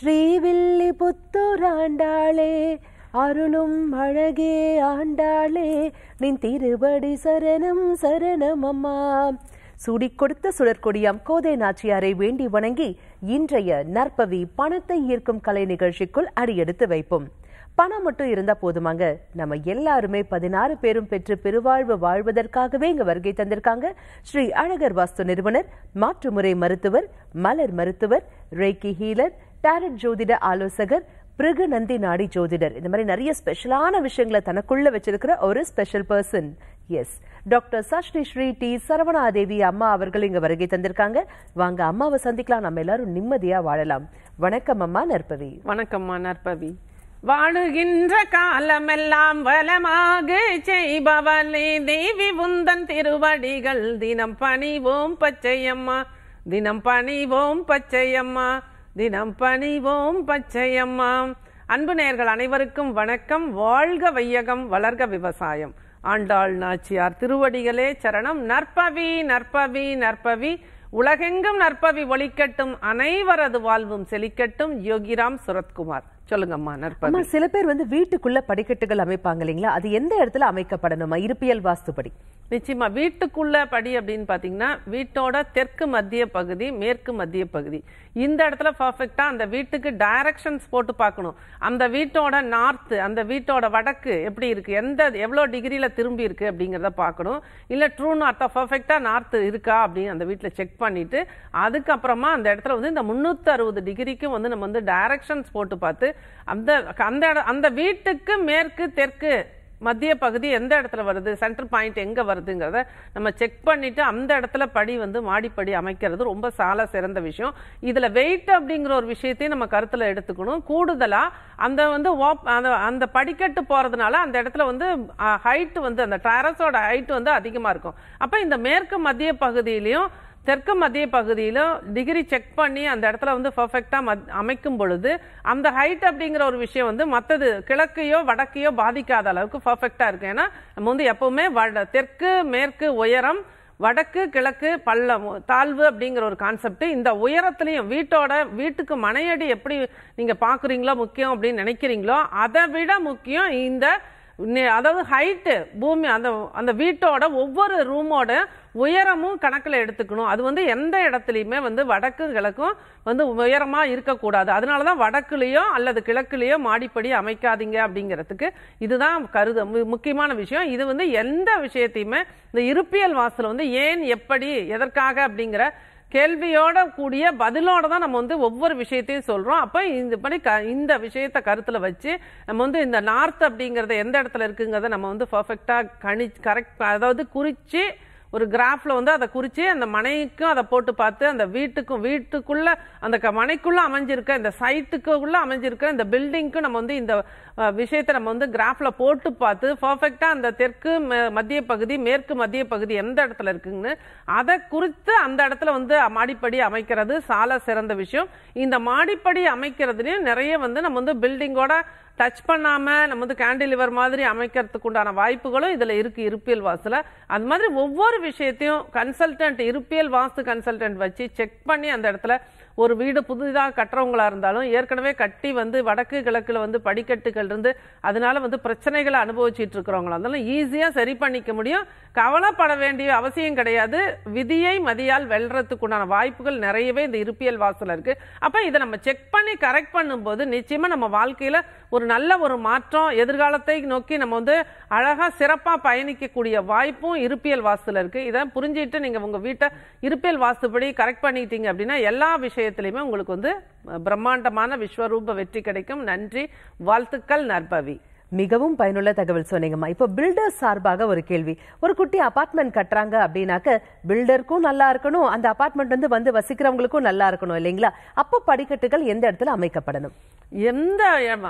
ஸ்ரீவில்லிபுத்தூராண்டாளே அருளும் அழகே ஆண்டாளே நின் திருபடி சரணம் சரணம் அம்மா சுடி கொடுத்த சுடற்கொடியாம் கோதை நாச்சியாரை வேண்டி வணங்கி இன்றைய நற்பவி பணத்தை ஈர்க்கும் கலை நிகழ்ச்சிக்குள் அடியெடுத்து வைப்போம் பணம் மட்டும் இருந்தா போதுமாங்க நம்ம எல்லாருமே பதினாறு பேரும் பெற்று பெருவாழ்வு வாழ்வதற்காகவே இங்க வருகை தந்திருக்காங்க ஸ்ரீ அழகர் வாஸ்து நிறுவனர் மாற்றுமுறை மருத்துவர் மலர் மருத்துவர் ரேக்கி ஹீலர் டேரட் ஜோதிட ஆலோசகர் பிருகு நந்தி நாடி ஜோதிடர் இந்த மாதிரி நிறைய ஸ்பெஷலான விஷயங்களை தனக்குள்ள வச்சிருக்கிற ஒரு special person S doctor Shashti Sri T Saravanadevi அம்மா அவர்கள் இங்க வருகை தந்திருக்காங்க வாங்க அம்மாவை சந்திக்கலாம் நம்ம எல்லாரும் நிம்மதியா வாழலாம் வணக்கம் அம்மா நற்பவி வணக்கம்மா நற்பவி வாழுகின்ற காலமெல்லாம் வளமாக செய்பவளே தேவி உந்தன் திருவடிகள் தினம் பணிவோம் பச்சையம்மா தினம் பணிவோம் பச்சையம்மா தினம் பணிவோம் பச்சையம்மா அன்பு நேர்கள் அனைவருக்கும் வணக்கம் வாழ்க வையகம் வளர்க விவசாயம் ஆண்டாள் நாச்சியார் திருவடிகளே சரணம் நற்பவி நற்பவி நற்பவி உலகெங்கும் நற்பவி ஒழிக்கட்டும் அனைவரது வாழ்வும் செழிக்கட்டும் யோகிராம் சுரத்குமார் சொல்லுங்கம்மா நற்பமா சில பேர் வந்து வீட்டுக்குள்ள படிக்கட்டுகள் அமைப்பாங்க இல்லைங்களா அது எந்த இடத்துல அமைக்கப்படணுமா இருப்பியல் வாஸ்துப்படி நிச்சயமா வீட்டுக்குள்ள படி அப்படின்னு பார்த்தீங்கன்னா வீட்டோட தெற்கு மத்திய பகுதி மேற்கு மத்திய பகுதி இந்த இடத்துல பர்ஃபெக்டாக அந்த வீட்டுக்கு டைரக்ஷன்ஸ் போட்டு பார்க்கணும் அந்த வீட்டோட நார்த்து அந்த வீட்டோட வடக்கு எப்படி இருக்குது எந்த எவ்வளோ டிகிரியில திரும்பி இருக்கு அப்படிங்கிறத பார்க்கணும் இல்லை ட்ரூ நார்த்தா பர்ஃபெக்டாக நார்த்து இருக்கா அப்படின்னு அந்த வீட்டில் செக் பண்ணிட்டு அதுக்கப்புறமா அந்த இடத்துல வந்து இந்த அறுபது டிகிரிக்கும் வந்து நம்ம வந்து டைரக்ஷன்ஸ் போட்டு பார்த்து அந்த அந்த அந்த வீட்டுக்கு மேற்கு தெற்கு மத்திய பகுதி எந்த இடத்துல வருது சென்டர் பாயிண்ட் எங்கே வருதுங்கிறத நம்ம செக் பண்ணிவிட்டு அந்த இடத்துல படி வந்து மாடிப்படி அமைக்கிறது ரொம்ப சால சிறந்த விஷயம் இதில் வெயிட் அப்படிங்கிற ஒரு விஷயத்தையும் நம்ம கருத்தில் எடுத்துக்கணும் கூடுதலாக அந்த வந்து ஓப் அந்த அந்த படிக்கட்டு போகிறதுனால அந்த இடத்துல வந்து ஹைட்டு வந்து அந்த டெரஸோட ஹைட்டு வந்து அதிகமாக இருக்கும் அப்போ இந்த மேற்கு மத்திய பகுதியிலையும் தெற்கு மத்திய பகுதியில் டிகிரி செக் பண்ணி அந்த இடத்துல வந்து பர்ஃபெக்டாக அமைக்கும் பொழுது அந்த ஹைட் அப்படிங்கிற ஒரு விஷயம் வந்து மற்றது கிழக்கையோ வடக்கையோ பாதிக்காத அளவுக்கு பர்ஃபெக்டாக இருக்கும் ஏன்னா நம்ம வந்து எப்போவுமே வட தெற்கு மேற்கு உயரம் வடக்கு கிழக்கு பள்ளம் தாழ்வு அப்படிங்கிற ஒரு கான்செப்ட் இந்த உயரத்துலையும் வீட்டோட வீட்டுக்கு மனையடி எப்படி நீங்கள் பார்க்குறீங்களோ முக்கியம் அப்படின்னு நினைக்கிறீங்களோ அதை விட முக்கியம் இந்த அதாவது ஹைட்டு பூமி அந்த அந்த வீட்டோட ஒவ்வொரு ரூமோட உயரமும் கணக்கில் எடுத்துக்கணும் அது வந்து எந்த இடத்துலையுமே வந்து வடக்கும் கிழக்கும் வந்து உயரமாக இருக்கக்கூடாது அதனால தான் வடக்குலேயோ அல்லது கிழக்குலேயோ மாடிப்படி அமைக்காதீங்க அப்படிங்கிறதுக்கு இதுதான் கருது முக்கியமான விஷயம் இது வந்து எந்த விஷயத்தையுமே இந்த இருப்பியல் வாசல் வந்து ஏன் எப்படி எதற்காக அப்படிங்கிற கேள்வியோட கூடிய பதிலோட தான் நம்ம வந்து ஒவ்வொரு விஷயத்தையும் சொல்கிறோம் அப்போ இந்த படி க இந்த விஷயத்த கருத்தில் வச்சு நம்ம வந்து இந்த நார்த் அப்படிங்கறத எந்த இடத்துல இருக்குங்கிறத நம்ம வந்து பர்ஃபெக்டா கணி கரெக்ட் அதாவது குறித்து ஒரு கிராஃபில் வந்து அதை குறித்து அந்த மனைக்கும் அதை போட்டு பார்த்து அந்த வீட்டுக்கும் வீட்டுக்குள்ளே அந்த க மனைக்குள்ளே அமைஞ்சிருக்க இந்த சைட்டுக்குள்ளே அமைஞ்சிருக்க இந்த பில்டிங்க்கும் நம்ம வந்து இந்த விஷயத்தை நம்ம வந்து கிராஃபில் போட்டு பார்த்து பர்ஃபெக்டாக அந்த தெற்கு மத்திய பகுதி மேற்கு மத்திய பகுதி எந்த இடத்துல இருக்குங்கன்னு அதை குறித்து அந்த இடத்துல வந்து மாடிப்படி அமைக்கிறது சால சிறந்த விஷயம் இந்த மாடிப்படி அமைக்கிறதுலையும் நிறைய வந்து நம்ம வந்து பில்டிங்கோட டச் பண்ணாமல் நமது கேண்டிலிவர் மாதிரி அமைக்கிறதுக்கு உண்டான வாய்ப்புகளும் இதில் இருக்குது இருப்பியல் வாசல அந்த மாதிரி ஒவ்வொரு விஷயத்தையும் கன்சல்டன்ட் இருப்பியல் வாஸ்து கன்சல்டன்ட் வச்சு செக் பண்ணி அந்த இடத்துல ஒரு வீடு புதிதாக கட்டுறவங்களாக இருந்தாலும் ஏற்கனவே கட்டி வந்து வடக்கு கிழக்கில் வந்து படிக்கட்டுகள் இருந்து அதனால வந்து பிரச்சனைகளை அனுபவிச்சுட்டு இருக்கிறவங்களா இருந்தாலும் ஈஸியாக சரி பண்ணிக்க முடியும் கவலைப்பட வேண்டிய அவசியம் கிடையாது விதியை மதியால் வெல்றதுக்குண்டான வாய்ப்புகள் நிறையவே இந்த இருப்பியல் வாசல இருக்கு அப்போ இதை நம்ம செக் பண்ணி கரெக்ட் பண்ணும்போது நிச்சயமாக நம்ம வாழ்க்கையில் ஒரு நல்ல ஒரு மாற்றம் எதிர்காலத்தை நோக்கி நம்ம வந்து அழகாக சிறப்பாக பயணிக்கக்கூடிய வாய்ப்பும் இருப்பியல் வாசல இருக்கு இதை புரிஞ்சுட்டு நீங்கள் உங்கள் வீட்டை இருப்பியல் வாசுபடி கரெக்ட் பண்ணிட்டீங்க அப்படின்னா எல்லா விஷயம் விஷயத்திலையுமே உங்களுக்கு வந்து பிரம்மாண்டமான விஸ்வரூப வெற்றி கிடைக்கும் நன்றி வாழ்த்துக்கள் நற்பவி மிகவும் பயனுள்ள தகவல் சொன்னீங்கம்மா இப்போ பில்டர் சார்பாக ஒரு கேள்வி ஒரு குட்டி அபார்ட்மெண்ட் கட்டுறாங்க அப்படின்னாக்க பில்டருக்கும் நல்லா இருக்கணும் அந்த அபார்ட்மெண்ட் வந்து வந்து வசிக்கிறவங்களுக்கும் நல்லா இருக்கணும் இல்லைங்களா அப்போ படிக்கட்டுகள் எந்த இடத்துல அமைக்கப்படணும் எந்த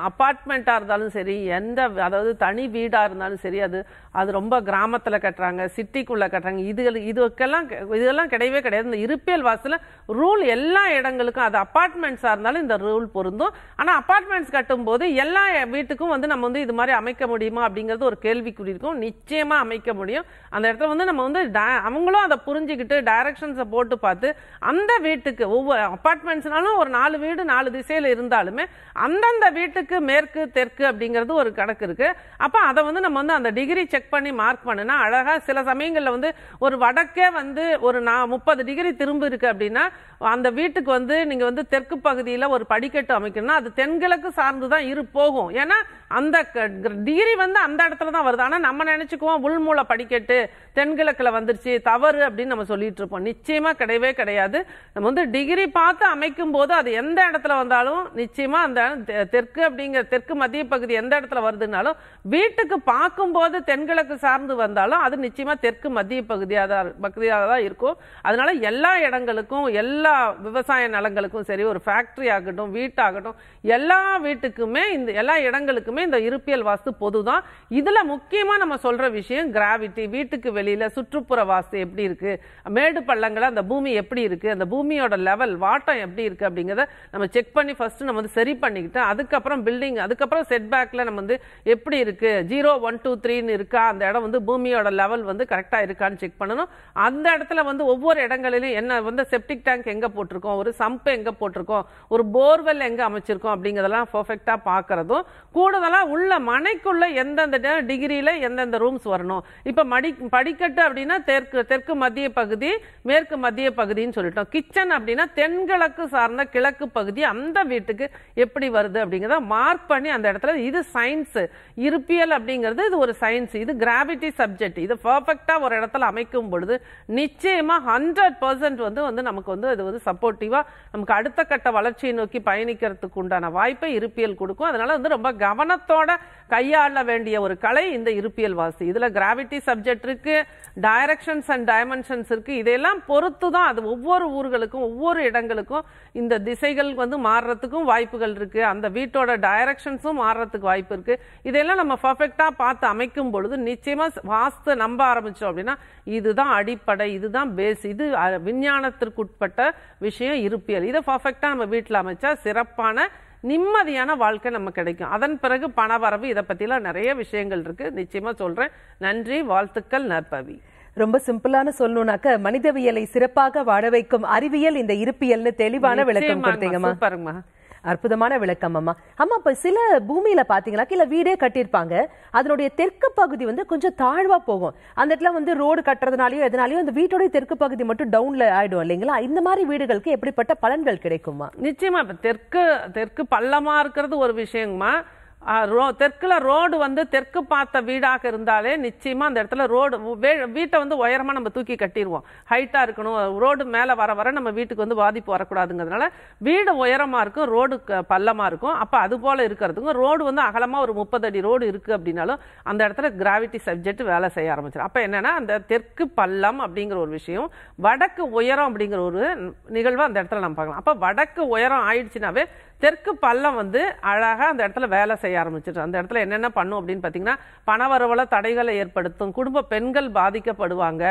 அப்பார்ட்மெண்ட்டாக இருந்தாலும் சரி எந்த அதாவது தனி வீடாக இருந்தாலும் சரி அது அது ரொம்ப கிராமத்தில் கட்டுறாங்க சிட்டிக்குள்ளே கட்டுறாங்க இது இதுக்கெல்லாம் இதெல்லாம் கிடையவே கிடையாது இந்த இருப்பியல் வாசலில் ரூல் எல்லா இடங்களுக்கும் அது அப்பார்ட்மெண்ட்ஸாக இருந்தாலும் இந்த ரூல் பொருந்தும் ஆனால் அப்பார்ட்மெண்ட்ஸ் கட்டும்போது எல்லா வீட்டுக்கும் வந்து நம்ம வந்து இது மாதிரி அமைக்க முடியுமா அப்படிங்கிறது ஒரு கேள்விக்குறி இருக்கும் நிச்சயமாக அமைக்க முடியும் அந்த இடத்துல வந்து நம்ம வந்து அவங்களும் அதை புரிஞ்சுக்கிட்டு டைரக்ஷன்ஸை போட்டு பார்த்து அந்த வீட்டுக்கு ஒவ்வொரு அப்பார்ட்மெண்ட்ஸ்னாலும் ஒரு நாலு வீடு நாலு திசையில் இருந்தாலுமே அந்தந்த வீட்டுக்கு மேற்கு தெற்கு அப்படிங்கிறது ஒரு கணக்கு இருக்குது அப்போ அதை வந்து நம்ம வந்து அந்த டிகிரி செக் பண்ணி மார்க் பண்ணுனா அழகாக சில சமயங்களில் வந்து ஒரு வடக்கே வந்து ஒரு நா முப்பது டிகிரி திரும்ப இருக்கு அப்படின்னா அந்த வீட்டுக்கு வந்து நீங்கள் வந்து தெற்கு பகுதியில் ஒரு படிக்கட்டு அமைக்கணும்னா அது தென்கிழக்கு சார்ந்து தான் இரு போகும் ஏன்னா அந்த டிகிரி வந்து அந்த இடத்துல தான் வருது ஆனால் நம்ம நினச்சிக்குவோம் உள்மூல படிக்கட்டு தென்கிழக்கில் வந்துருச்சு தவறு அப்படின்னு நம்ம சொல்லிட்டு இருப்போம் நிச்சயமாக கிடையவே கிடையாது நம்ம வந்து டிகிரி பார்த்து அமைக்கும் போது அது எந்த இடத்துல வந்தாலும் நிச்சயமாக அந்த தெற்கு அப்படிங்கிற தெற்கு மத்திய பகுதி எந்த இடத்துல வருதுனாலும் வீட்டுக்கு பார்க்கும்போது தென்கிழக்கு சார்ந்து வந்தாலும் அது நிச்சயமாக தெற்கு மத்திய பகுதியாக தான் பகுதியாக தான் இருக்கும் அதனால எல்லா இடங்களுக்கும் எல்லா விவசாய நலங்களுக்கும் சரி ஒரு ஃபேக்ட்ரி ஆகட்டும் வீட்டாகட்டும் எல்லா வீட்டுக்குமே இந்த எல்லா இடங்களுக்குமே எல்லாத்துக்குமே இந்த இருப்பியல் வாஸ்து பொது தான் இதில் முக்கியமாக நம்ம சொல்கிற விஷயம் கிராவிட்டி வீட்டுக்கு வெளியில் சுற்றுப்புற வாஸ்து எப்படி இருக்குது மேடு பள்ளங்கள் அந்த பூமி எப்படி இருக்குது அந்த பூமியோட லெவல் வாட்டம் எப்படி இருக்குது அப்படிங்கிறத நம்ம செக் பண்ணி ஃபஸ்ட்டு நம்ம வந்து சரி பண்ணிக்கிட்டு அதுக்கப்புறம் பில்டிங் அதுக்கப்புறம் செட் பேக்கில் நம்ம வந்து எப்படி இருக்குது ஜீரோ ஒன் டூ த்ரீன்னு இருக்கா அந்த இடம் வந்து பூமியோட லெவல் வந்து கரெக்டாக இருக்கான்னு செக் பண்ணணும் அந்த இடத்துல வந்து ஒவ்வொரு இடங்களிலும் என்ன வந்து செப்டிக் டேங்க் எங்கே போட்டிருக்கோம் ஒரு சம்ப் எங்கே போட்டிருக்கோம் ஒரு போர்வெல் எங்கே அமைச்சிருக்கோம் அப்படிங்கிறதெல்லாம் பர்ஃபெக்டாக பார்க்குறதும் கூட நார்மலாக உள்ள மனைக்குள்ளே எந்தெந்த டிகிரியில் எந்தெந்த ரூம்ஸ் வரணும் இப்போ மடி படிக்கட்டு அப்படின்னா தெற்கு தெற்கு மத்திய பகுதி மேற்கு மத்திய பகுதின்னு சொல்லிட்டோம் கிச்சன் அப்படின்னா தென்கிழக்கு சார்ந்த கிழக்கு பகுதி அந்த வீட்டுக்கு எப்படி வருது அப்படிங்கிறத மார்க் பண்ணி அந்த இடத்துல இது சயின்ஸ் இருப்பியல் அப்படிங்கிறது இது ஒரு சயின்ஸ் இது கிராவிட்டி சப்ஜெக்ட் இது பர்ஃபெக்டாக ஒரு இடத்துல அமைக்கும் பொழுது நிச்சயமாக ஹண்ட்ரட் பர்சன்ட் வந்து வந்து நமக்கு வந்து இது வந்து சப்போர்ட்டிவாக நமக்கு அடுத்த கட்ட வளர்ச்சியை நோக்கி பயணிக்கிறதுக்கு உண்டான வாய்ப்பை இருப்பியல் கொடுக்கும் அதனால வந்து ரொம்ப கவனம் கவனத்தோட கையாள வேண்டிய ஒரு கலை இந்த இருப்பியல் வாசி இதில் கிராவிட்டி சப்ஜெக்ட் இருக்கு டைரக்ஷன்ஸ் அண்ட் டைமென்ஷன்ஸ் இருக்கு இதையெல்லாம் பொறுத்து தான் அது ஒவ்வொரு ஊர்களுக்கும் ஒவ்வொரு இடங்களுக்கும் இந்த திசைகள் வந்து மாறுறதுக்கும் வாய்ப்புகள் இருக்கு அந்த வீட்டோட டைரக்ஷன்ஸும் மாறுறதுக்கு வாய்ப்பு இருக்கு இதையெல்லாம் நம்ம பர்ஃபெக்டா பார்த்து அமைக்கும் பொழுது நிச்சயமாக வாஸ்து நம்ப ஆரம்பிச்சோம் அப்படின்னா இதுதான் அடிப்படை இதுதான் பேஸ் இது விஞ்ஞானத்திற்குட்பட்ட விஷயம் இருப்பியல் இதை பர்ஃபெக்டா நம்ம வீட்டில் அமைச்சா சிறப்பான நிம்மதியான வாழ்க்கை நம்ம கிடைக்கும் அதன் பிறகு பணவரவு இதை பற்றிலாம் நிறைய விஷயங்கள் இருக்குது நிச்சயமாக சொல்கிறேன் நன்றி வாழ்த்துக்கள் நற்பவி ரொம்ப சிம்பிளான சொல்லணும்னாக்க மனிதவியலை சிறப்பாக வாழ வைக்கும் அறிவியல் இந்த இருப்பியல்னு தெளிவான விளக்கம் கொடுத்தீங்கம்மா அற்புதமான விளக்கம் அம்மா அம்மா இப்ப சில பூமியில பாத்தீங்கன்னா இல்ல வீடே கட்டியிருப்பாங்க அதனுடைய தெற்கு பகுதி வந்து கொஞ்சம் தாழ்வா போகும் அந்த இடத்துல வந்து ரோடு கட்டுறதுனாலயோ எதனாலயோ அந்த வீட்டோடைய தெற்கு பகுதி மட்டும் டவுன்ல ஆயிடும் இல்லைங்களா இந்த மாதிரி வீடுகளுக்கு எப்படிப்பட்ட பலன்கள் கிடைக்குமா நிச்சயமா இப்ப தெற்கு தெற்கு பள்ளமா இருக்கிறது ஒரு விஷயங்கம்மா ரோ தெற்கில் ரோடு வந்து தெற்கு பார்த்த வீடாக இருந்தாலே நிச்சயமாக அந்த இடத்துல ரோடு வீட்டை வந்து உயரமாக நம்ம தூக்கி கட்டிடுவோம் ஹைட்டாக இருக்கணும் ரோடு மேலே வர வர நம்ம வீட்டுக்கு வந்து பாதிப்பு வரக்கூடாதுங்கிறதுனால வீடு உயரமாக இருக்கும் ரோடு பள்ளமாக இருக்கும் அப்போ அது போல் இருக்கிறதுக்கும் ரோடு வந்து அகலமாக ஒரு முப்பது அடி ரோடு இருக்குது அப்படின்னாலும் அந்த இடத்துல கிராவிட்டி சப்ஜெக்ட் வேலை செய்ய ஆரம்பிச்சிடும் அப்போ என்னென்னா அந்த தெற்கு பள்ளம் அப்படிங்கிற ஒரு விஷயம் வடக்கு உயரம் அப்படிங்கிற ஒரு நிகழ்வு அந்த இடத்துல நம்ம பார்க்கலாம் அப்போ வடக்கு உயரம் ஆயிடுச்சுனாவே தெற்கு பள்ளம் வந்து அழகாக அந்த இடத்துல வேலை செய்ய ஆரம்பிச்சிடும் அந்த இடத்துல என்னென்ன பண்ணும் அப்படின்னு பார்த்தீங்கன்னா பணவரவில் தடைகளை ஏற்படுத்தும் குடும்ப பெண்கள் பாதிக்கப்படுவாங்க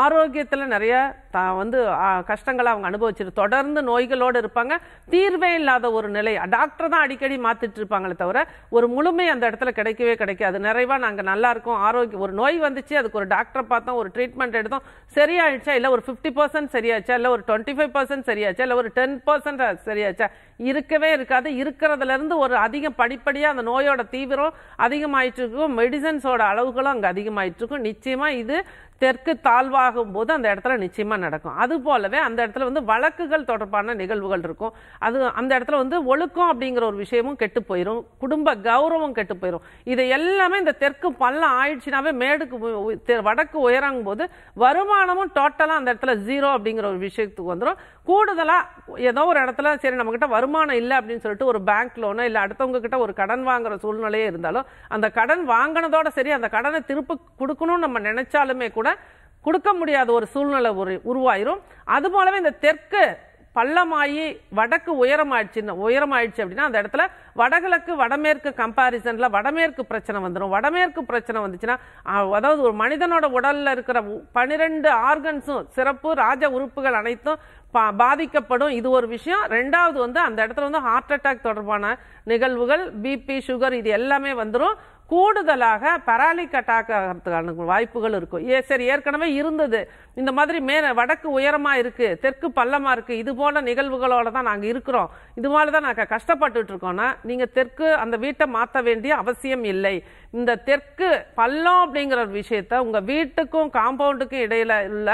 ஆரோக்கியத்தில் நிறைய த வந்து கஷ்டங்களை அவங்க அனுபவிச்சிரு தொடர்ந்து நோய்களோடு இருப்பாங்க தீர்வே இல்லாத ஒரு நிலை டாக்டர் தான் அடிக்கடி மாற்றிட்டு இருப்பாங்களே தவிர ஒரு முழுமை அந்த இடத்துல கிடைக்கவே கிடைக்காது நிறைவாக நாங்கள் நல்லா இருக்கோம் ஆரோக்கியம் ஒரு நோய் வந்துச்சு அதுக்கு ஒரு டாக்டரை பார்த்தோம் ஒரு ட்ரீட்மெண்ட் எடுத்தோம் சரியாயிடுச்சா இல்லை ஒரு ஃபிஃப்டி பர்சன்ட் சரியாச்சா இல்லை ஒரு டுவெண்ட்டி ஃபைவ் பர்சன்ட் சரியாச்சா இல்லை ஒரு டென் பர்சன்ட் சரியாச்சா இருக்கவே இருக்காது இருக்கிறதுலேருந்து ஒரு அதிகம் படிப்படியாக அந்த நோயோட தீவிரம் அதிகமாயிட்டு இருக்கும் மெடிசன்ஸோட அளவுகளும் அங்கே அதிகமாயிட்டு இருக்கும் நிச்சயமாக இது தெற்கு தாழ்வாகும் போது அந்த இடத்துல நிச்சயமாக நடக்கும் அது போலவே அந்த இடத்துல வந்து வழக்குகள் தொடர்பான நிகழ்வுகள் இருக்கும் அது அந்த இடத்துல வந்து ஒழுக்கம் அப்படிங்கிற ஒரு விஷயமும் கெட்டு போயிடும் குடும்ப கௌரவம் கெட்டு போயிடும் இது எல்லாமே இந்த தெற்கு பள்ளம் ஆயிடுச்சுனாவே மேடுக்கு வடக்கு உயரங்கும் போது வருமானமும் டோட்டலாக அந்த இடத்துல ஜீரோ அப்படிங்கிற ஒரு விஷயத்துக்கு வந்துடும் கூடுதலாக ஏதோ ஒரு இடத்துல சரி நம்மக்கிட்ட வருமானம் இல்லை அப்படின்னு சொல்லிட்டு ஒரு பேங்க் லோனோ இல்லை அடுத்தவங்க கிட்ட ஒரு கடன் வாங்குற சூழ்நிலையே இருந்தாலும் அந்த கடன் வாங்கினதோட சரி அந்த கடனை திருப்ப கொடுக்கணும்னு நம்ம நினைச்சாலுமே கூட கொடுக்க முடியாத ஒரு சூழ்நிலை ஒரு உருவாயிரும் அது போலவே இந்த தெற்கு பள்ளமாயி வடக்கு உயரமாயிடுச்சு உயரமாயிடுச்சு அப்படின்னா அந்த இடத்துல வடகிழக்கு வடமேற்கு கம்பாரிசனில் வடமேற்கு பிரச்சனை வந்துடும் வடமேற்கு பிரச்சனை வந்துச்சுன்னா அதாவது ஒரு மனிதனோட உடலில் இருக்கிற பனிரெண்டு ஆர்கன்ஸும் சிறப்பு ராஜ உறுப்புகள் அனைத்தும் பா பாதிக்கப்படும் இது ஒரு விஷயம் ரெண்டாவது வந்து அந்த இடத்துல வந்து ஹார்ட் அட்டாக் தொடர்பான நிகழ்வுகள் பிபி சுகர் இது எல்லாமே வந்துடும் கூடுதலாக பராலிக் அட்டாக் ஆகிறதுக்கான வாய்ப்புகள் இருக்கும் ஏ சரி ஏற்கனவே இருந்தது இந்த மாதிரி மே வடக்கு உயரமாக இருக்குது தெற்கு பள்ளமாக இருக்குது இது போல நிகழ்வுகளோடு தான் நாங்கள் இருக்கிறோம் இது மாதிரி தான் நாங்கள் கஷ்டப்பட்டுட்டு இருக்கோம்னா நீங்கள் தெற்கு அந்த வீட்டை மாற்ற வேண்டிய அவசியம் இல்லை இந்த தெற்கு பள்ளம் அப்படிங்கிற ஒரு விஷயத்த உங்கள் வீட்டுக்கும் காம்பவுண்டுக்கும் இடையில உள்ள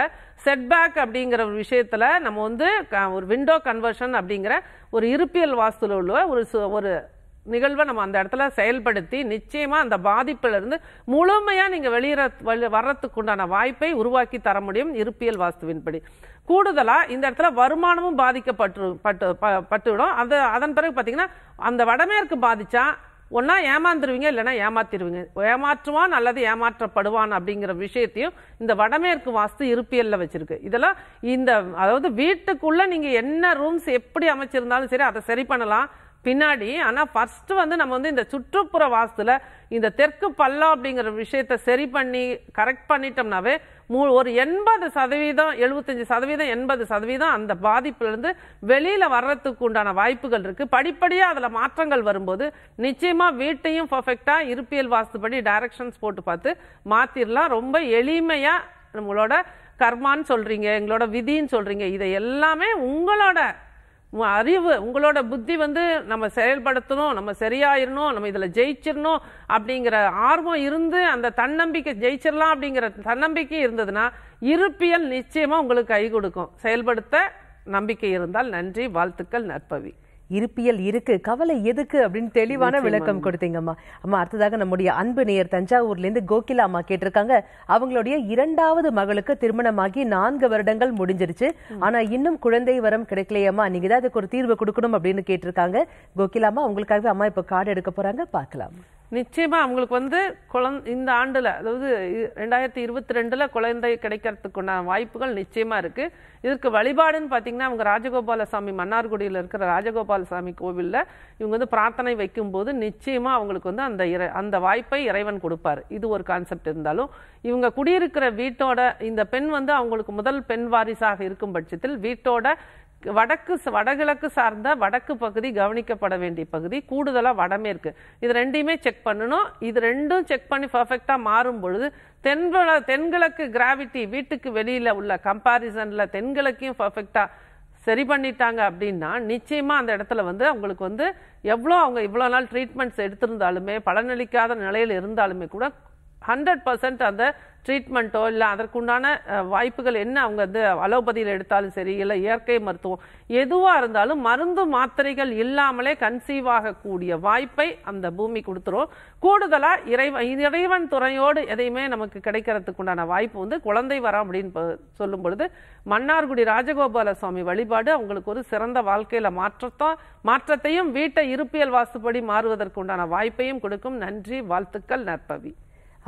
செட்பேக் அப்படிங்கிற ஒரு விஷயத்தில் நம்ம வந்து ஒரு விண்டோ கன்வர்ஷன் அப்படிங்கிற ஒரு இருப்பியல் வாஸ்துல உள்ள ஒரு ஒரு நிகழ்வை நம்ம அந்த இடத்துல செயல்படுத்தி நிச்சயமாக அந்த பாதிப்பிலிருந்து முழுமையாக நீங்கள் வெளியிற வர்றதுக்கு உண்டான வாய்ப்பை உருவாக்கி தர முடியும் இருப்பியல் வாஸ்துவின்படி கூடுதலாக இந்த இடத்துல வருமானமும் பாதிக்கப்பட்டு பட்டு பட்டுவிடும் அது அதன் பிறகு பார்த்தீங்கன்னா அந்த வடமேற்கு பாதித்தா ஒன்றா ஏமாந்துருவீங்க இல்லைனா ஏமாத்திடுவீங்க ஏமாற்றுவான் அல்லது ஏமாற்றப்படுவான் அப்படிங்கிற விஷயத்தையும் இந்த வடமேற்கு வாஸ்து இருப்பியலில் வச்சுருக்கு இதெல்லாம் இந்த அதாவது வீட்டுக்குள்ளே நீங்கள் என்ன ரூம்ஸ் எப்படி அமைச்சிருந்தாலும் சரி அதை சரி பண்ணலாம் பின்னாடி ஆனால் ஃபஸ்ட்டு வந்து நம்ம வந்து இந்த சுற்றுப்புற வாசத்தில் இந்த தெற்கு பல்லா அப்படிங்கிற விஷயத்த சரி பண்ணி கரெக்ட் பண்ணிட்டோம்னாவே மூ ஒரு எண்பது சதவீதம் எழுபத்தஞ்சி சதவீதம் எண்பது சதவீதம் அந்த பாதிப்புலேருந்து வெளியில் வர்றதுக்கு உண்டான வாய்ப்புகள் இருக்குது படிப்படியாக அதில் மாற்றங்கள் வரும்போது நிச்சயமாக வீட்டையும் பர்ஃபெக்டாக இருப்பியல் வாஸ்து பண்ணி டைரக்ஷன்ஸ் போட்டு பார்த்து மாற்றிடலாம் ரொம்ப எளிமையாக நம்மளோட கர்மான்னு சொல்கிறீங்க எங்களோட விதின்னு சொல்கிறீங்க இதை எல்லாமே உங்களோட உங்கள் அறிவு உங்களோட புத்தி வந்து நம்ம செயல்படுத்தணும் நம்ம சரியாயிடணும் நம்ம இதில் ஜெயிச்சிடணும் அப்படிங்கிற ஆர்வம் இருந்து அந்த தன்னம்பிக்கை ஜெயிச்சிடலாம் அப்படிங்கிற தன்னம்பிக்கை இருந்ததுன்னா இருப்பியல் நிச்சயமாக உங்களுக்கு கை கொடுக்கும் செயல்படுத்த நம்பிக்கை இருந்தால் நன்றி வாழ்த்துக்கள் நற்பவி இருப்பியல் இருக்கு கவலை எதுக்கு அப்படின்னு தெளிவான விளக்கம் கொடுத்தீங்கம்மா அம்மா அடுத்ததாக நம்முடைய அன்பு நேயர் தஞ்சாவூர்லேருந்து கோகிலா அம்மா கேட்டிருக்காங்க அவங்களுடைய இரண்டாவது மகளுக்கு திருமணமாகி நான்கு வருடங்கள் முடிஞ்சிருச்சு ஆனா இன்னும் குழந்தை வரம் கிடைக்கலையம்மா நீங்க தான் அதுக்கு ஒரு தீர்வு கொடுக்கணும் அப்படின்னு கேட்டிருக்காங்க அம்மா உங்களுக்காகவே அம்மா இப்போ கார்டு எடுக்க போறாங்க பார்க்கலாம் நிச்சயமா அவங்களுக்கு வந்து குழந்தை இந்த ஆண்டுல அதாவது ரெண்டாயிரத்தி இருபத்தி ரெண்டுல குழந்தை கிடைக்கிறதுக்குண்டான வாய்ப்புகள் நிச்சயமா இருக்கு இதற்கு வழிபாடுன்னு பாத்தீங்கன்னா அவங்க ராஜகோபாலசாமி மன்னார்குடியில் இருக்கிற ராஜகோபால ஆண்டாள் சாமி கோவிலில் இவங்க வந்து பிரார்த்தனை வைக்கும்போது நிச்சயமாக அவங்களுக்கு வந்து அந்த அந்த வாய்ப்பை இறைவன் கொடுப்பார் இது ஒரு கான்செப்ட் இருந்தாலும் இவங்க குடியிருக்கிற வீட்டோட இந்த பெண் வந்து அவங்களுக்கு முதல் பெண் வாரிசாக இருக்கும் பட்சத்தில் வீட்டோட வடக்கு வடகிழக்கு சார்ந்த வடக்கு பகுதி கவனிக்கப்பட வேண்டிய பகுதி கூடுதலாக வடமேற்கு இது ரெண்டையுமே செக் பண்ணணும் இது ரெண்டும் செக் பண்ணி பர்ஃபெக்டாக மாறும் பொழுது தென்கிழ தென்கிழக்கு கிராவிட்டி வீட்டுக்கு வெளியில் உள்ள கம்பாரிசனில் தென்கிழக்கையும் பர்ஃபெக்டாக சரி பண்ணிட்டாங்க அப்படின்னா நிச்சயமாக அந்த இடத்துல வந்து அவங்களுக்கு வந்து எவ்வளோ அவங்க இவ்வளோ நாள் ட்ரீட்மெண்ட்ஸ் எடுத்திருந்தாலுமே பலனளிக்காத நிலையில் இருந்தாலுமே கூட ஹண்ட்ரட் பர்சன்ட் அந்த ட்ரீட்மெண்ட்டோ இல்லை அதற்குண்டான வாய்ப்புகள் என்ன அவங்க வந்து அலோபதியில் எடுத்தாலும் சரி இல்லை இயற்கை மருத்துவம் எதுவாக இருந்தாலும் மருந்து மாத்திரைகள் இல்லாமலே கன்சீவ் ஆகக்கூடிய வாய்ப்பை அந்த பூமி கொடுத்துரும் கூடுதலாக இறைவன் இறைவன் துறையோடு எதையுமே நமக்கு கிடைக்கிறதுக்கு உண்டான வாய்ப்பு வந்து குழந்தை வரா அப்படின்னு சொல்லும் பொழுது மன்னார்குடி ராஜகோபால சுவாமி வழிபாடு அவங்களுக்கு ஒரு சிறந்த வாழ்க்கையில் மாற்றத்தோ மாற்றத்தையும் வீட்டை இருப்பியல் வாசுபடி மாறுவதற்கு உண்டான வாய்ப்பையும் கொடுக்கும் நன்றி வாழ்த்துக்கள் நற்பவி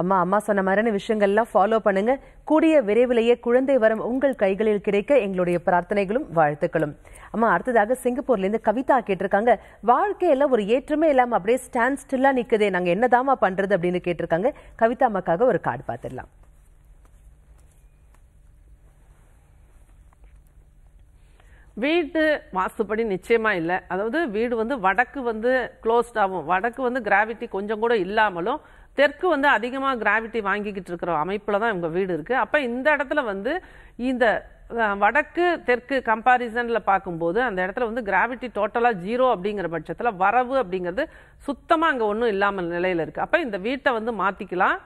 அம்மா அம்மா சொன்ன மாதிரியான விஷயங்கள்லாம் ஃபாலோ பண்ணுங்க கூடிய விரைவிலேயே குழந்தை வரம் உங்கள் கைகளில் கிடைக்க எங்களுடைய பிரார்த்தனைகளும் வாழ்த்துக்களும் அம்மா அடுத்ததாக சிங்கப்பூர்லேருந்து கவிதா கேட்டிருக்காங்க வாழ்க்கையில ஒரு ஏற்றுமே இல்லாமல் அப்படியே ஸ்டாண்ட் ஸ்டில்லா நிற்குதே நாங்கள் என்னதாமா பண்ணுறது அப்படின்னு கேட்டிருக்காங்க கவிதா அம்மாக்காக ஒரு கார்டு பார்த்துடலாம் வீடு மாசுபடி நிச்சயமாக இல்லை அதாவது வீடு வந்து வடக்கு வந்து க்ளோஸ்டாகவும் வடக்கு வந்து கிராவிட்டி கொஞ்சம் கூட இல்லாமலும் தெற்கு வந்து அதிகமாக கிராவிட்டி வாங்கிக்கிட்டு இருக்கிற அமைப்பில் தான் இவங்க வீடு இருக்குது அப்போ இந்த இடத்துல வந்து இந்த வடக்கு தெற்கு கம்பாரிசனில் பார்க்கும்போது அந்த இடத்துல வந்து கிராவிட்டி டோட்டலாக ஜீரோ அப்படிங்கிற பட்சத்தில் வரவு அப்படிங்கிறது சுத்தமாக அங்கே ஒன்றும் இல்லாமல் நிலையில் இருக்குது அப்போ இந்த வீட்டை வந்து மாற்றிக்கலாம்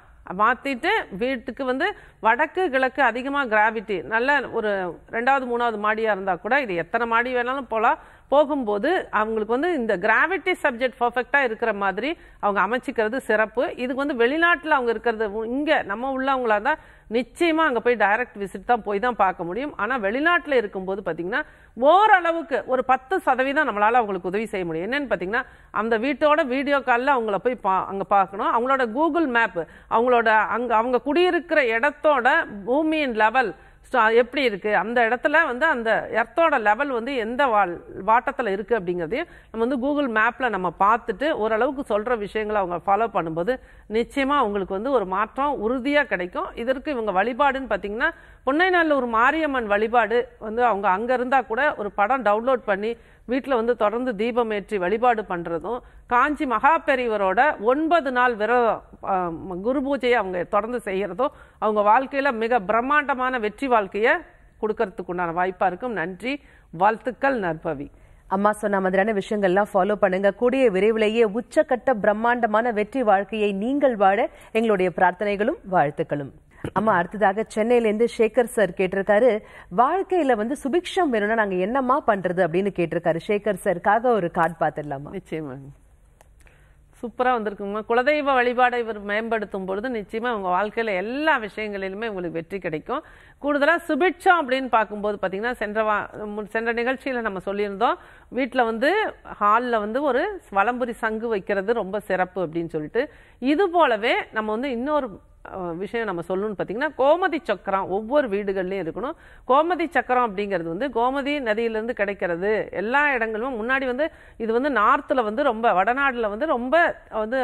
மாற்றிட்டு வீட்டுக்கு வந்து வடக்கு கிழக்கு அதிகமாக கிராவிட்டி நல்ல ஒரு ரெண்டாவது மூணாவது மாடியாக இருந்தால் கூட இது எத்தனை மாடி வேணாலும் போகலாம் போகும்போது அவங்களுக்கு வந்து இந்த கிராவிட்டி சப்ஜெக்ட் பர்ஃபெக்டாக இருக்கிற மாதிரி அவங்க அமைச்சிக்கிறது சிறப்பு இதுக்கு வந்து வெளிநாட்டில் அவங்க இருக்கிறது இங்கே நம்ம உள்ளவங்களா தான் நிச்சயமாக அங்கே போய் டைரக்ட் விசிட் தான் போய் தான் பார்க்க முடியும் ஆனால் வெளிநாட்டில் இருக்கும்போது பார்த்தீங்கன்னா ஓரளவுக்கு ஒரு பத்து சதவீதம் நம்மளால் அவங்களுக்கு உதவி செய்ய முடியும் என்னென்னு பார்த்தீங்கன்னா அந்த வீட்டோட வீடியோ காலில் அவங்கள போய் பா அங்கே பார்க்கணும் அவங்களோட கூகுள் மேப்பு அவங்களோட அங்கே அவங்க குடியிருக்கிற இடத்தோட பூமியின் லெவல் ஸோ எப்படி இருக்குது அந்த இடத்துல வந்து அந்த எர்த்தோட லெவல் வந்து எந்த வால் வாட்டத்தில் இருக்குது அப்படிங்கிறதையும் நம்ம வந்து கூகுள் மேப்பில் நம்ம பார்த்துட்டு ஓரளவுக்கு சொல்கிற விஷயங்களை அவங்க ஃபாலோ பண்ணும்போது நிச்சயமாக அவங்களுக்கு வந்து ஒரு மாற்றம் உறுதியாக கிடைக்கும் இதற்கு இவங்க வழிபாடுன்னு பார்த்தீங்கன்னா பொன்னை நாளில் ஒரு மாரியம்மன் வழிபாடு வந்து அவங்க அங்கே இருந்தால் கூட ஒரு படம் டவுன்லோட் பண்ணி வீட்டில் வந்து தொடர்ந்து தீபம் ஏற்றி வழிபாடு பண்ணுறதும் காஞ்சி மகா பெரியவரோட ஒன்பது நாள் விரதம் குரு பூஜையை அவங்க தொடர்ந்து செய்கிறதும் அவங்க வாழ்க்கையில் மிக பிரம்மாண்டமான வெற்றி வாழ்க்கையை கொடுக்கறதுக்கு உண்டான வாய்ப்பாக இருக்கும் நன்றி வாழ்த்துக்கள் நற்பவி அம்மா சொன்ன மாதிரியான விஷயங்கள்லாம் ஃபாலோ பண்ணுங்க கூடிய விரைவிலேயே உச்சக்கட்ட பிரம்மாண்டமான வெற்றி வாழ்க்கையை நீங்கள் வாழ எங்களுடைய பிரார்த்தனைகளும் வாழ்த்துக்களும் அம்மா அடுத்ததாக சென்னையிலேருந்து சேகர் சார் கேட்டிருக்காரு வாழ்க்கையில வந்து சுபிக்ஷம் வேணும்னா நாங்க என்னம்மா பண்றது அப்படின்னு கேட்டிருக்காரு சேகர் சாருக்காக ஒரு கார்டு பார்த்துடலாமா நிச்சயமா சூப்பராக வந்திருக்குங்க குலதெய்வ வழிபாடை இவர் மேம்படுத்தும் பொழுது நிச்சயமாக உங்கள் வாழ்க்கையில் எல்லா விஷயங்களிலுமே உங்களுக்கு வெற்றி கிடைக்கும் கூடுதலாக சுபிட்சம் அப்படின்னு பார்க்கும்போது பார்த்தீங்கன்னா சென்ற வா சென்ற நிகழ்ச்சியில் நம்ம சொல்லியிருந்தோம் வீட்டில் வந்து ஹாலில் வந்து ஒரு வலம்புரி சங்கு வைக்கிறது ரொம்ப சிறப்பு அப்படின்னு சொல்லிட்டு இது போலவே நம்ம வந்து இன்னொரு விஷயம் நம்ம சொல்லணும்னு பார்த்தீங்கன்னா கோமதி சக்கரம் ஒவ்வொரு வீடுகள்லையும் இருக்கணும் கோமதி சக்கரம் அப்படிங்கிறது வந்து கோமதி நதியிலேருந்து கிடைக்கிறது எல்லா இடங்களும் முன்னாடி வந்து இது வந்து நார்த்தில் வந்து ரொம்ப வடநாடில் வந்து ரொம்ப வந்து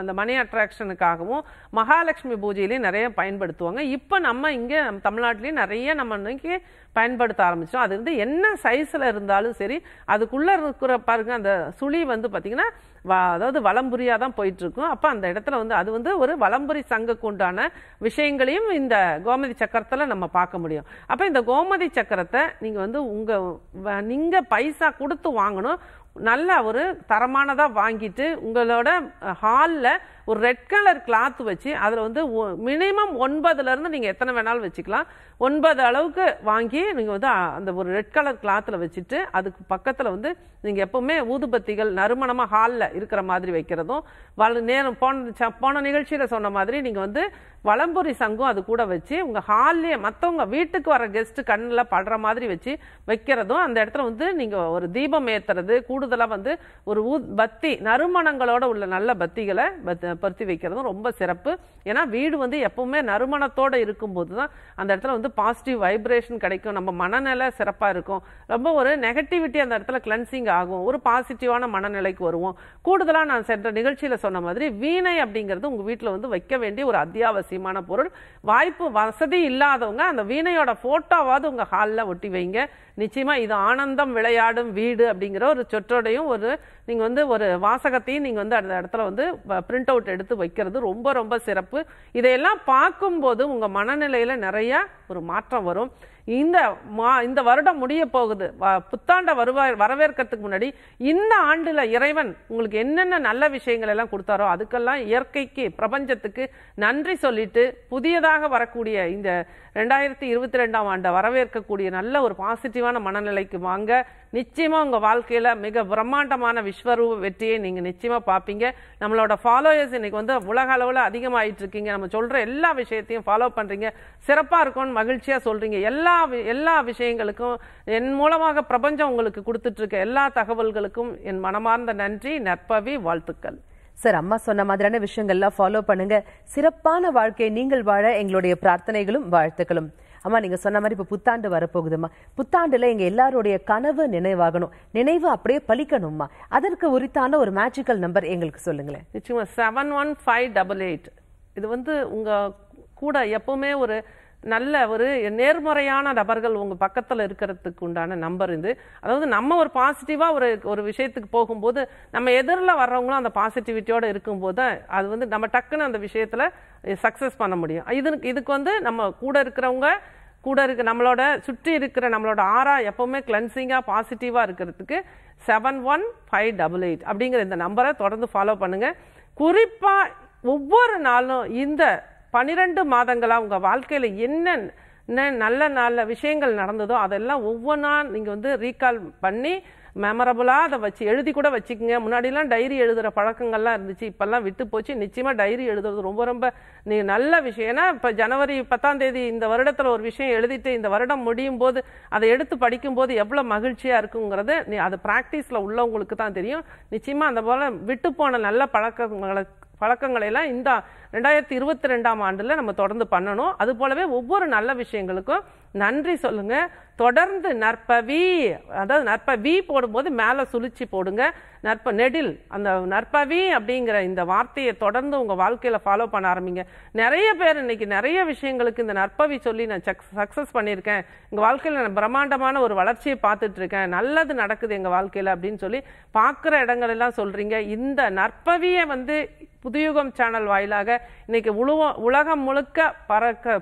அந்த மணி அட்ராக்ஷனுக்காகவும் மகாலட்சுமி பூஜையிலையும் நிறைய பயன்படுத்துவாங்க இப்போ நம்ம இங்கே நம்ம தமிழ்நாட்டிலையும் நிறைய நம்ம இன்னைக்கு பயன்படுத்த ஆரம்பித்தோம் அது வந்து என்ன சைஸில் இருந்தாலும் சரி அதுக்குள்ளே இருக்கிற பாருங்க அந்த சுழி வந்து பார்த்திங்கன்னா அதாவது வளம்புரியாக தான் போயிட்டுருக்கும் அப்போ அந்த இடத்துல வந்து அது வந்து ஒரு வளம்புரி சங்கக்கு உண்டான விஷயங்களையும் இந்த கோமதி சக்கரத்தில் நம்ம பார்க்க முடியும் அப்போ இந்த கோமதி சக்கரத்தை நீங்கள் வந்து உங்கள் நீங்கள் பைசா கொடுத்து வாங்கணும் நல்ல ஒரு தரமானதாக வாங்கிட்டு உங்களோட ஹாலில் ஒரு ரெட் கலர் கிளாத் வச்சு அதில் வந்து மினிமம் ஒன்பதுலேருந்து நீங்கள் எத்தனை வேணாலும் வச்சுக்கலாம் ஒன்பது அளவுக்கு வாங்கி நீங்கள் வந்து அந்த ஒரு ரெட் கலர் கிளாத்தில் வச்சுட்டு அதுக்கு பக்கத்தில் வந்து நீங்கள் எப்போவுமே ஊதுபத்திகள் நறுமணமாக ஹாலில் இருக்கிற மாதிரி வைக்கிறதும் வள நேரம் போன போன நிகழ்ச்சியில் சொன்ன மாதிரி நீங்கள் வந்து வளம்பொரி சங்கம் அது கூட வச்சு உங்கள் ஹால்லேயே மற்றவங்க வீட்டுக்கு வர கெஸ்ட்டு கண்ணில் படுற மாதிரி வச்சு வைக்கிறதும் அந்த இடத்துல வந்து நீங்கள் ஒரு தீபம் ஏற்றுறது கூடுதலாக வந்து ஒரு ஊ பத்தி நறுமணங்களோடு உள்ள நல்ல பத்திகளை பருத்தி வைக்கிறதும் ரொம்ப சிறப்பு ஏன்னா வீடு வந்து எப்பவுமே நறுமணத்தோடு இருக்கும்போது தான் அந்த இடத்துல வந்து வந்து பாசிட்டிவ் வைப்ரேஷன் கிடைக்கும் நம்ம மனநிலை சிறப்பாக இருக்கும் ரொம்ப ஒரு நெகட்டிவிட்டி அந்த இடத்துல கிளன்சிங் ஆகும் ஒரு பாசிட்டிவான மனநிலைக்கு வருவோம் கூடுதலாக நான் சென்ற நிகழ்ச்சியில் சொன்ன மாதிரி வீணை அப்படிங்கிறது உங்கள் வீட்டில் வந்து வைக்க வேண்டிய ஒரு அத்தியாவசியமான பொருள் வாய்ப்பு வசதி இல்லாதவங்க அந்த வீணையோட ஃபோட்டோவாவது உங்கள் ஹாலில் ஒட்டி வைங்க நிச்சயமாக இது ஆனந்தம் விளையாடும் வீடு அப்படிங்கிற ஒரு சொற்றோடையும் ஒரு நீங்கள் வந்து ஒரு வாசகத்தையும் நீங்கள் வந்து அந்த இடத்துல வந்து பிரிண்ட் அவுட் எடுத்து வைக்கிறது ரொம்ப ரொம்ப சிறப்பு இதையெல்லாம் பார்க்கும்போது உங்கள் மனநிலையில் நிறைய ஒரு ஒரு மாற்றம் வரும் இந்த மா இந்த வருடம் முடிய போகுது புத்தாண்ட வருவாய் வரவேற்கிறதுக்கு முன்னாடி இந்த ஆண்டில் இறைவன் உங்களுக்கு என்னென்ன நல்ல விஷயங்கள் எல்லாம் கொடுத்தாரோ அதுக்கெல்லாம் இயற்கைக்கு பிரபஞ்சத்துக்கு நன்றி சொல்லிட்டு புதியதாக வரக்கூடிய இந்த ரெண்டாயிரத்தி இருபத்தி ரெண்டாம் ஆண்டை வரவேற்கக்கூடிய நல்ல ஒரு பாசிட்டிவான மனநிலைக்கு வாங்க நிச்சயமாக உங்கள் வாழ்க்கையில் மிக பிரம்மாண்டமான விஸ்வரூப வெற்றியை நீங்கள் நிச்சயமாக பார்ப்பீங்க நம்மளோட ஃபாலோயர்ஸ் இன்னைக்கு வந்து உலக அளவில் அதிகமாகிட்டு இருக்கீங்க நம்ம சொல்கிற எல்லா விஷயத்தையும் ஃபாலோ பண்ணுறீங்க சிறப்பாக இருக்கும்னு மகிழ்ச்சியாக சொல்கிறீங்க எல்லா எல்லா விஷயங்களுக்கும் என் மூலமாக பிரபஞ்சம் உங்களுக்கு கொடுத்துட்ருக்க எல்லா தகவல்களுக்கும் என் மனமார்ந்த நன்றி நற்பவி வாழ்த்துக்கள் சார் அம்மா சொன்ன மாதிரியான விஷயங்கள்லாம் ஃபாலோ பண்ணுங்க சிறப்பான வாழ்க்கையை நீங்கள் வாழ எங்களுடைய பிரார்த்தனைகளும் வாழ்த்துக்களும் அம்மா நீங்கள் சொன்ன மாதிரி இப்போ புத்தாண்டு வரப்போகுதுமா புத்தாண்டில் எங்கள் எல்லாருடைய கனவு நினைவாகணும் நினைவு அப்படியே பழிக்கணும்மா அதற்கு உரித்தான ஒரு மேஜிக்கல் நம்பர் எங்களுக்கு சொல்லுங்களேன் நிச்சயமா seven one five double eight இது வந்து உங்கள் கூட எப்பவுமே ஒரு நல்ல ஒரு நேர்மறையான நபர்கள் உங்கள் பக்கத்தில் இருக்கிறதுக்கு உண்டான நம்பர் இது அதாவது நம்ம ஒரு பாசிட்டிவாக ஒரு ஒரு விஷயத்துக்கு போகும்போது நம்ம எதிரில் வர்றவங்களும் அந்த பாசிட்டிவிட்டியோடு இருக்கும்போது அது வந்து நம்ம டக்குன்னு அந்த விஷயத்தில் சக்ஸஸ் பண்ண முடியும் இதுக்கு இதுக்கு வந்து நம்ம கூட இருக்கிறவங்க கூட இருக்க நம்மளோட சுற்றி இருக்கிற நம்மளோட ஆறா எப்போவுமே கிளென்சிங்காக பாசிட்டிவாக இருக்கிறதுக்கு seven one five double eight அப்படிங்கிற இந்த நம்பரை தொடர்ந்து ஃபாலோ பண்ணுங்கள் குறிப்பாக ஒவ்வொரு நாளும் இந்த பன்னிரெண்டு மாதங்களாக உங்கள் வாழ்க்கையில் என்ன நல்ல நல்ல விஷயங்கள் நடந்ததோ அதெல்லாம் ஒவ்வொன்றா நீங்கள் வந்து ரீகால் பண்ணி மெமரபுளாக அதை வச்சு எழுதி கூட வச்சுக்கோங்க முன்னாடிலாம் டைரி எழுதுகிற பழக்கங்கள்லாம் இருந்துச்சு இப்போல்லாம் விட்டு போச்சு நிச்சயமாக டைரி எழுதுறது ரொம்ப ரொம்ப நீ நல்ல விஷயம் ஏன்னா இப்போ ஜனவரி பத்தாம் தேதி இந்த வருடத்தில் ஒரு விஷயம் எழுதிட்டு இந்த வருடம் முடியும் போது அதை எடுத்து படிக்கும்போது எவ்வளோ மகிழ்ச்சியாக இருக்குங்கிறது நீ அது ப்ராக்டிஸில் உள்ளவங்களுக்கு தான் தெரியும் நிச்சயமாக அந்த போல் விட்டு போன நல்ல பழக்கங்களை பழக்கங்களையெல்லாம் இந்த ரெண்டாயிரத்தி இருபத்தி ரெண்டாம் ஆண்டில் நம்ம தொடர்ந்து பண்ணணும் அது போலவே ஒவ்வொரு நல்ல விஷயங்களுக்கும் நன்றி சொல்லுங்க தொடர்ந்து நற்பவி அதாவது நற்பவி போடும்போது மேலே சுழிச்சு போடுங்க நற்ப நெடில் அந்த நற்பவி அப்படிங்கிற இந்த வார்த்தையை தொடர்ந்து உங்கள் வாழ்க்கையில் ஃபாலோ பண்ண ஆரம்பிங்க நிறைய பேர் இன்னைக்கு நிறைய விஷயங்களுக்கு இந்த நற்பவி சொல்லி நான் சக் சக்ஸஸ் பண்ணியிருக்கேன் எங்கள் வாழ்க்கையில் நான் பிரம்மாண்டமான ஒரு வளர்ச்சியை பார்த்துட்டு இருக்கேன் நல்லது நடக்குது எங்கள் வாழ்க்கையில் அப்படின்னு சொல்லி பார்க்குற இடங்களெல்லாம் சொல்கிறீங்க இந்த நற்பவியை வந்து புதுயுகம் சேனல் வாயிலாக இன்னைக்கு உலகம் முழுக்க பறக்க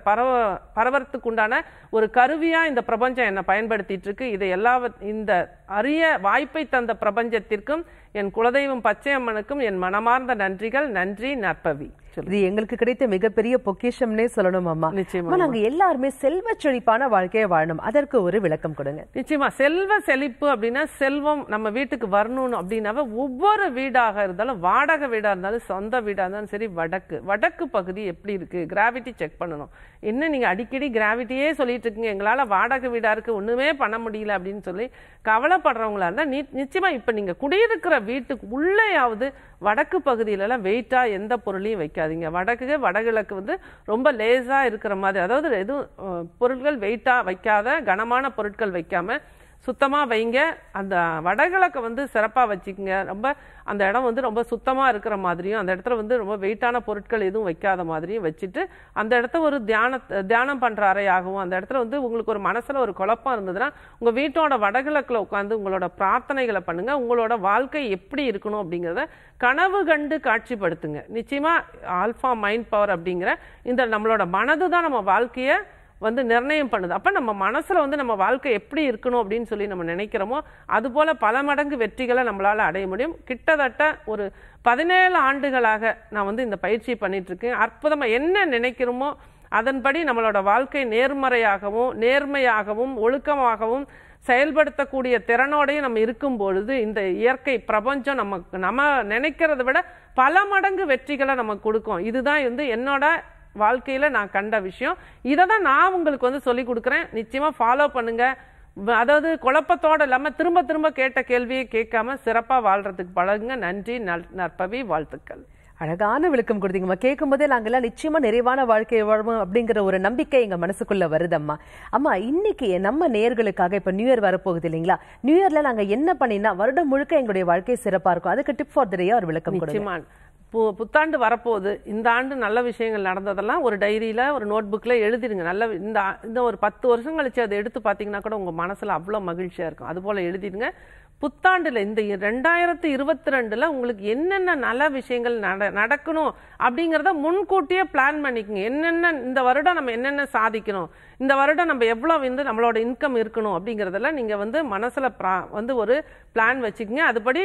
பரவ உண்டான ஒரு கருவியாக இந்த பிரபஞ்சம் என்னை பயன்படுத்திட்டு இருக்கு இதை எல்லா இந்த அரிய வாய்ப்பை தந்த பிரபஞ்சத்திற்கும் என் குலதெய்வம் பச்சையம்மனுக்கும் என் மனமார்ந்த நன்றிகள் நன்றி நற்பவி இது எங்களுக்கு கிடைத்த மிகப்பெரிய பொக்கிஷம்னே சொல்லணும் அம்மா நிச்சயமா நாங்க எல்லாருமே செல்வ செழிப்பான வாழ்க்கையை வாழணும் அதற்கு ஒரு விளக்கம் கொடுங்க நிச்சயமா செல்வ செழிப்பு அப்படின்னா செல்வம் நம்ம வீட்டுக்கு வரணும் அப்படின்னாவே ஒவ்வொரு வீடாக இருந்தாலும் வாடகை வீடா இருந்தாலும் சொந்த வீடா இருந்தாலும் சரி வடக்கு வடக்கு பகுதி எப்படி இருக்கு கிராவிட்டி செக் பண்ணணும் என்ன நீங்கள் அடிக்கடி கிராவிட்டியே சொல்லிட்டு இருக்கீங்க எங்களால் வாடகை வீடாக இருக்குது ஒன்றுமே பண்ண முடியல அப்படின்னு சொல்லி கவலைப்படுறவங்களா இருந்தால் நீ நிச்சயமாக இப்போ நீங்கள் குடியிருக்கிற வீட்டுக்கு உள்ளேயாவது வடக்கு பகுதியிலலாம் வெயிட்டாக எந்த பொருளையும் வைக்காதீங்க வடக்கு வடகிழக்கு வந்து ரொம்ப லேஸாக இருக்கிற மாதிரி அதாவது எதுவும் பொருட்கள் வெயிட்டாக வைக்காத கனமான பொருட்கள் வைக்காமல் சுத்தமாக வைங்க அந்த வடகிழக்கை வந்து சிறப்பாக வச்சுக்கோங்க ரொம்ப அந்த இடம் வந்து ரொம்ப சுத்தமாக இருக்கிற மாதிரியும் அந்த இடத்துல வந்து ரொம்ப வெயிட்டான பொருட்கள் எதுவும் வைக்காத மாதிரியும் வச்சுட்டு அந்த இடத்த ஒரு தியான தியானம் பண்ணுற அறையாகவும் அந்த இடத்துல வந்து உங்களுக்கு ஒரு மனசில் ஒரு குழப்பம் இருந்ததுன்னா உங்கள் வீட்டோட வடகிழக்கில் உட்காந்து உங்களோட பிரார்த்தனைகளை பண்ணுங்கள் உங்களோட வாழ்க்கை எப்படி இருக்கணும் அப்படிங்கிறத கனவு கண்டு காட்சிப்படுத்துங்க நிச்சயமாக ஆல்ஃபா மைண்ட் பவர் அப்படிங்கிற இந்த நம்மளோட மனது தான் நம்ம வாழ்க்கையை வந்து நிர்ணயம் பண்ணுது அப்போ நம்ம மனசில் வந்து நம்ம வாழ்க்கை எப்படி இருக்கணும் அப்படின்னு சொல்லி நம்ம நினைக்கிறோமோ அதுபோல் பல மடங்கு வெற்றிகளை நம்மளால் அடைய முடியும் கிட்டத்தட்ட ஒரு பதினேழு ஆண்டுகளாக நான் வந்து இந்த பயிற்சியை பண்ணிகிட்ருக்கேன் அற்புதமாக என்ன நினைக்கிறோமோ அதன்படி நம்மளோட வாழ்க்கை நேர்மறையாகவும் நேர்மையாகவும் ஒழுக்கமாகவும் செயல்படுத்தக்கூடிய திறனோடையும் நம்ம இருக்கும் பொழுது இந்த இயற்கை பிரபஞ்சம் நமக்கு நம்ம நினைக்கிறத விட பல மடங்கு வெற்றிகளை நம்ம கொடுக்கும் இதுதான் வந்து என்னோட வாழ்க்கையில் நான் கண்ட விஷயம் இதை தான் நான் உங்களுக்கு வந்து சொல்லி கொடுக்குறேன் நிச்சயமாக ஃபாலோ பண்ணுங்கள் அதாவது குழப்பத்தோடு இல்லாமல் திரும்ப திரும்ப கேட்ட கேள்வியை கேட்காம சிறப்பாக வாழ்கிறதுக்கு பழகுங்க நன்றி நல் நற்பவி வாழ்த்துக்கள் அழகான விளக்கம் கொடுத்தீங்கம்மா கேட்கும்போதே நாங்கள்லாம் நிச்சயமா நிறைவான வாழ்க்கை வாழ்வோம் அப்படிங்கிற ஒரு நம்பிக்கை எங்க மனசுக்குள்ள வருதம்மா அம்மா இன்னைக்கு நம்ம நேர்களுக்காக இப்போ நியூ இயர் வரப்போகுது இல்லைங்களா நியூ இயர்ல நாங்க என்ன பண்ணினா வருடம் முழுக்க எங்களுடைய வாழ்க்கை சிறப்பாக இருக்கும் அதுக்கு டிப் ஃபார் த ஒரு விளக்கம் கொடுங்க பு புத்தாண்டு வரப்போகுது இந்த ஆண்டு நல்ல விஷயங்கள் நடந்ததெல்லாம் ஒரு டைரியில் ஒரு நோட் புக்கில் எழுதிடுங்க நல்ல இந்த இந்த ஒரு பத்து வருஷம் கழிச்சு அதை எடுத்து பார்த்தீங்கன்னா கூட உங்கள் மனசில் அவ்வளோ மகிழ்ச்சியாக இருக்கும் அதுபோல் எழுதிடுங்க புத்தாண்டில் இந்த ரெண்டாயிரத்தி இருபத்தி ரெண்டில் உங்களுக்கு என்னென்ன நல்ல விஷயங்கள் நட நடக்கணும் அப்படிங்கிறத முன்கூட்டியே பிளான் பண்ணிக்கோங்க என்னென்ன இந்த வருடம் நம்ம என்னென்ன சாதிக்கணும் இந்த வருடம் நம்ம எவ்வளோ வந்து நம்மளோட இன்கம் இருக்கணும் அப்படிங்கிறதெல்லாம் நீங்கள் வந்து மனசில் ப்ரா வந்து ஒரு பிளான் வச்சுக்கோங்க அதுபடி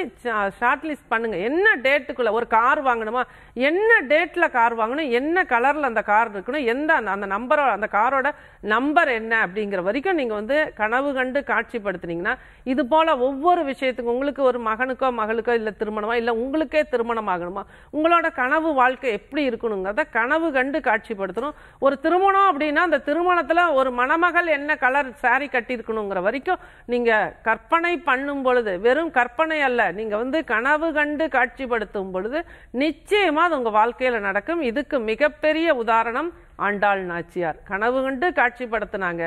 ஷார்ட் லிஸ்ட் பண்ணுங்கள் என்ன டேட்டுக்குள்ளே ஒரு கார் வாங்கணுமா என்ன டேட்டில் கார் வாங்கணும் என்ன கலரில் அந்த கார் இருக்கணும் எந்த அந்த நம்பரோ அந்த காரோட நம்பர் என்ன அப்படிங்கிற வரைக்கும் நீங்கள் வந்து கனவு கண்டு காட்சிப்படுத்துனீங்கன்னா இது போல் ஒவ்வொரு விஷயத்துக்கும் உங்களுக்கு ஒரு மகனுக்கோ மகளுக்கோ இல்லை திருமணமா இல்லை உங்களுக்கே திருமணம் ஆகணுமா உங்களோட கனவு வாழ்க்கை எப்படி இருக்கணுங்கிறத கனவு கண்டு காட்சிப்படுத்தணும் ஒரு திருமணம் அப்படின்னா அந்த திருமணத்தில் வரைக்கும் ஒரு மணமகள் என்ன கலர் சாரி கட்டியிருக்கணுங்கிற வரைக்கும் நீங்கள் கற்பனை பண்ணும் பொழுது வெறும் கற்பனை அல்ல நீங்கள் வந்து கனவு கண்டு காட்சிப்படுத்தும் பொழுது நிச்சயமாக அது உங்கள் வாழ்க்கையில் நடக்கும் இதுக்கு மிகப்பெரிய உதாரணம் ஆண்டாள் நாச்சியார் கனவு கண்டு காட்சிப்படுத்தினாங்க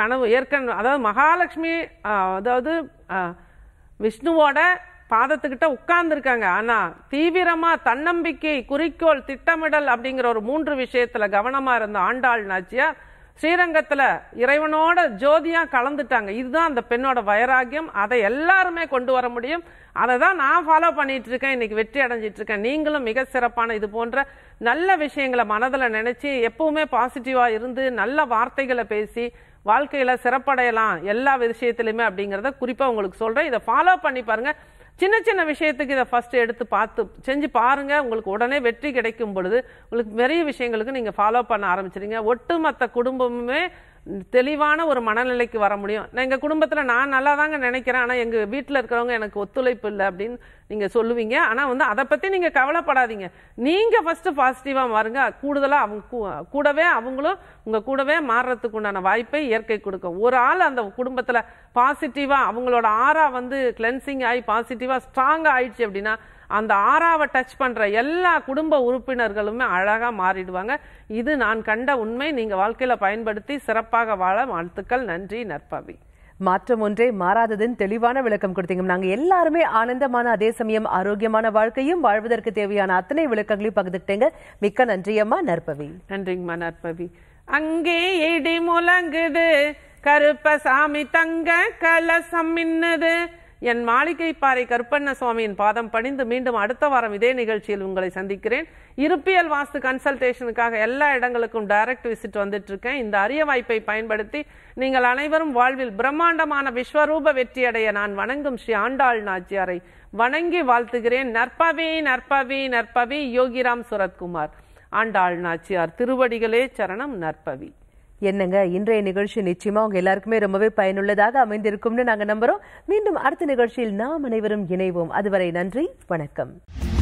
கனவு ஏற்கனவே அதாவது மகாலட்சுமி அதாவது விஷ்ணுவோட பாதத்துக்கிட்ட உட்கார்ந்துருக்காங்க ஆனால் தீவிரமாக தன்னம்பிக்கை குறிக்கோள் திட்டமிடல் அப்படிங்கிற ஒரு மூன்று விஷயத்தில் கவனமாக இருந்த ஆண்டாள் நாச்சியார் ஸ்ரீரங்கத்தில் இறைவனோட ஜோதியாக கலந்துட்டாங்க இதுதான் அந்த பெண்ணோட வைராகியம் அதை எல்லாருமே கொண்டு வர முடியும் அதை தான் நான் ஃபாலோ பண்ணிட்டு இருக்கேன் இன்றைக்கி வெற்றி அடைஞ்சிட்டு இருக்கேன் நீங்களும் மிக சிறப்பான இது போன்ற நல்ல விஷயங்களை மனதில் நினச்சி எப்பவுமே பாசிட்டிவாக இருந்து நல்ல வார்த்தைகளை பேசி வாழ்க்கையில் சிறப்படையலாம் எல்லா விஷயத்திலுமே அப்படிங்கிறத குறிப்பாக உங்களுக்கு சொல்கிறேன் இதை ஃபாலோ பண்ணி பாருங்கள் சின்ன சின்ன விஷயத்துக்கு இதை ஃபஸ்ட்டு எடுத்து பார்த்து செஞ்சு பாருங்கள் உங்களுக்கு உடனே வெற்றி கிடைக்கும் பொழுது உங்களுக்கு நிறைய விஷயங்களுக்கு நீங்கள் ஃபாலோ பண்ண ஆரம்பிச்சிருங்க ஒட்டுமொத்த குடும்பமுமே தெளிவான ஒரு மனநிலைக்கு வர முடியும் நான் எங்கள் குடும்பத்தில் நான் நல்லா தாங்க நினைக்கிறேன் ஆனால் எங்கள் வீட்டில் இருக்கிறவங்க எனக்கு ஒத்துழைப்பு இல்லை அப்படின்னு நீங்கள் சொல்லுவீங்க ஆனால் வந்து அதை பற்றி நீங்கள் கவலைப்படாதீங்க நீங்கள் ஃபஸ்ட்டு பாசிட்டிவாக மாறுங்க கூடுதலாக அவங்க கூடவே அவங்களும் உங்கள் கூடவே மாறுறதுக்கு உண்டான வாய்ப்பை இயற்கை கொடுக்கும் ஒரு ஆள் அந்த குடும்பத்தில் பாசிட்டிவாக அவங்களோட ஆறாக வந்து கிளென்சிங் ஆகி பாசிட்டிவாக ஸ்ட்ராங்காக ஆயிடுச்சு அப்படின்னா அந்த ஆறாவை டச் பண்ணுற எல்லா குடும்ப உறுப்பினர்களுமே அழகாக மாறிடுவாங்க இது நான் கண்ட உண்மை நீங்கள் வாழ்க்கையில் பயன்படுத்தி சிறப்பாக வாழ வாழ்த்துக்கள் நன்றி நற்பவி மாற்றம் ஒன்றே மாறாததுன்னு தெளிவான விளக்கம் கொடுத்தீங்க நாங்க எல்லாருமே ஆனந்தமான அதே சமயம் ஆரோக்கியமான வாழ்க்கையும் வாழ்வதற்கு தேவையான அத்தனை விளக்கங்களையும் பகிர்ந்துக்கிட்டேங்க மிக்க நன்றியம்மா நற்பவி நன்றிங்கம்மா நற்பவி அங்கே இடி முழங்குது கருப்ப சாமி தங்க கலசம் மின்னது என் மாளிகை பாறை கருப்பண்ண சுவாமியின் பாதம் பணிந்து மீண்டும் அடுத்த வாரம் இதே நிகழ்ச்சியில் உங்களை சந்திக்கிறேன் இருப்பியல் வாஸ்து கன்சல்டேஷனுக்காக எல்லா இடங்களுக்கும் டைரக்ட் விசிட் வந்துட்டு இருக்கேன் இந்த அரிய வாய்ப்பை பயன்படுத்தி நீங்கள் அனைவரும் வாழ்வில் பிரம்மாண்டமான விஸ்வரூப வெற்றியடைய நான் வணங்கும் ஸ்ரீ ஆண்டாள் நாச்சியாரை வணங்கி வாழ்த்துகிறேன் நற்பவி நற்பவி நற்பவி யோகிராம் சுரத்குமார் ஆண்டாள் நாச்சியார் திருவடிகளே சரணம் நற்பவி என்னங்க இன்றைய நிகழ்ச்சி நிச்சயமா உங்க எல்லாருக்குமே ரொம்பவே பயனுள்ளதாக அமைந்திருக்கும்னு நாங்க நம்புறோம் மீண்டும் அடுத்த நிகழ்ச்சியில் நாம் அனைவரும் இணைவோம் அதுவரை நன்றி வணக்கம்